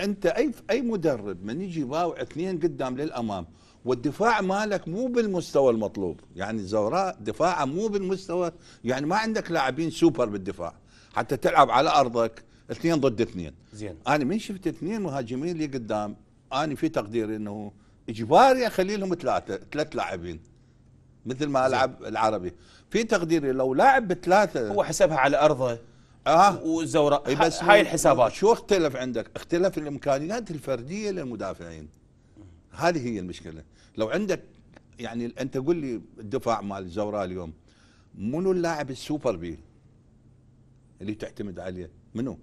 انت اي اي مدرب من يجي باوع اثنين قدام للامام والدفاع مالك مو بالمستوى المطلوب يعني زوراء دفاعه مو بالمستوى يعني ما عندك لاعبين سوبر بالدفاع حتى تلعب على ارضك اثنين ضد اثنين زين انا من شفت اثنين مهاجمين لي قدام انا في تقديري انه اجباري اخلي لهم ثلاثه ثلاث لاعبين مثل ما العب العربي في تقديري لو لاعب بثلاثه هو حسبها على ارضه آه. والزوراء هاي الحسابات شو اختلف عندك اختلف الامكانيات الفرديه للمدافعين هذه هي المشكله لو عندك يعني انت قول لي الدفاع مال الزوراء اليوم منو اللاعب السوبر بي اللي تعتمد عليه منو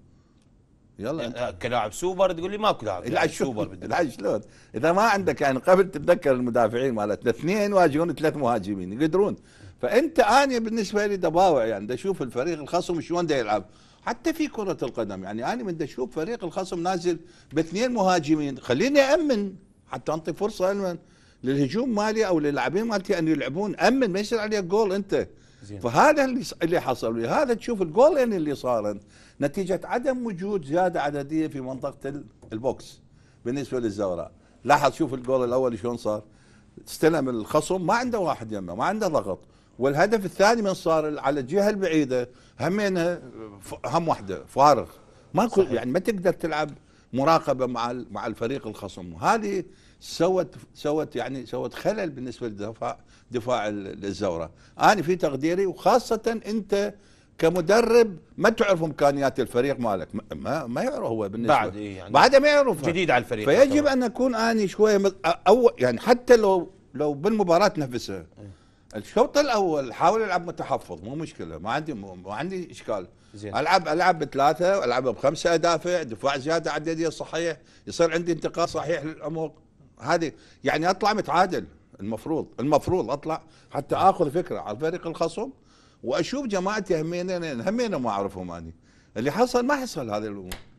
يلا انت كلاعب سوبر تقول لي ماكو لاعب لا يعني سوبر بدي لا شلون اذا ما عندك يعني قبل تتذكر المدافعين مالتنا اثنين يواجهون ثلاث مهاجمين يقدرون فانت انا بالنسبه لي دباوع يعني اشوف الفريق الخصم شلون يلعب حتى في كرة القدم يعني أنا من أشوف فريق الخصم نازل باثنين مهاجمين خليني أمن حتى أنطي فرصة للهجوم مالي أو للاعبين مالتي أن يلعبون أمن ما يصير عليك جول أنت زين. فهذا اللي اللي حصل لهذا تشوف الجولين اللي صار نتيجه عدم وجود زياده عدديه في منطقه البوكس بالنسبه للزوراء لاحظ شوف الجول الاول شلون صار استلم الخصم ما عنده واحد يمه ما عنده ضغط والهدف الثاني من صار على الجهه البعيده همينها هم واحده فارغ ما يعني ما تقدر تلعب مراقبه مع مع الفريق الخصم وهذه سوت سوت يعني سوت خلل بالنسبه لدفاع دفاع الزوره انا في تقديري وخاصه انت كمدرب ما تعرف امكانيات الفريق مالك ما, ما يعرف هو بالنسبه بعد إيه يعني بعده ما يعرف جديد على الفريق فيجب طبعا. ان اكون اني شويه او اول يعني حتى لو لو بالمباراه نفسها إيه. الشوط الاول حاول العب متحفظ مو مشكله ما عندي ما عندي اشكال زين. العب العب بثلاثه العب بخمسه ادافع دفاع زياده عدديه صحيح يصير عندي انتقال صحيح للعمق هذه يعني اطلع متعادل المفروض المفروض اطلع حتى اخذ فكره على فريق الخصم واشوف جماعتي همين همين ما اعرفهم اني اللي حصل ما حصل هذه الامور